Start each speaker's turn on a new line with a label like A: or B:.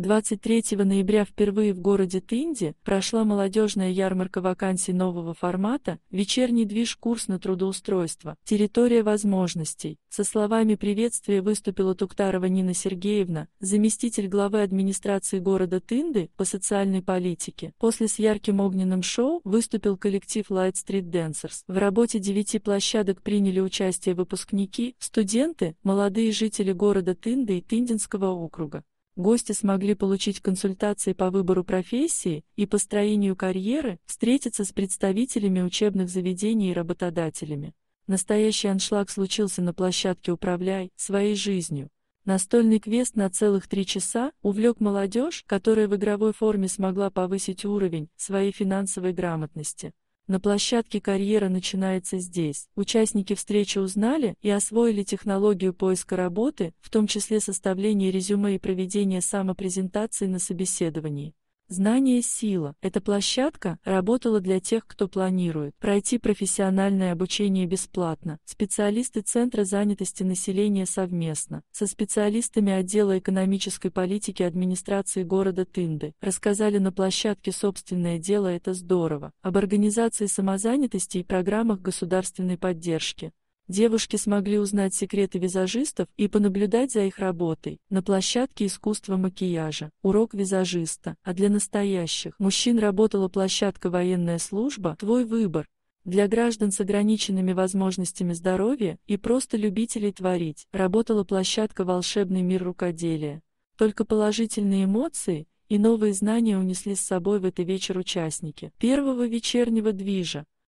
A: 23 ноября впервые в городе Тынде прошла молодежная ярмарка вакансий нового формата «Вечерний движ. Курс на трудоустройство. Территория возможностей». Со словами приветствия выступила Туктарова Нина Сергеевна, заместитель главы администрации города Тынды по социальной политике. После с ярким огненным шоу выступил коллектив Light Street Dancers. В работе девяти площадок приняли участие выпускники, студенты, молодые жители города Тынды и Тындинского округа гости смогли получить консультации по выбору профессии и построению карьеры, встретиться с представителями учебных заведений и работодателями. Настоящий аншлаг случился на площадке «Управляй своей жизнью». Настольный квест на целых три часа увлек молодежь, которая в игровой форме смогла повысить уровень своей финансовой грамотности. На площадке карьера начинается здесь. Участники встречи узнали и освоили технологию поиска работы, в том числе составление резюме и проведение самопрезентации на собеседовании. Знание сила. Эта площадка работала для тех, кто планирует пройти профессиональное обучение бесплатно. Специалисты Центра занятости населения совместно со специалистами отдела экономической политики администрации города Тынды рассказали на площадке «Собственное дело – это здорово» об организации самозанятости и программах государственной поддержки девушки смогли узнать секреты визажистов и понаблюдать за их работой на площадке искусства макияжа, урок визажиста, а для настоящих мужчин работала площадка военная служба «Твой выбор», для граждан с ограниченными возможностями здоровья и просто любителей творить работала площадка «Волшебный мир рукоделия». Только положительные эмоции и новые знания унесли с собой в этот вечер участники первого вечернего движа,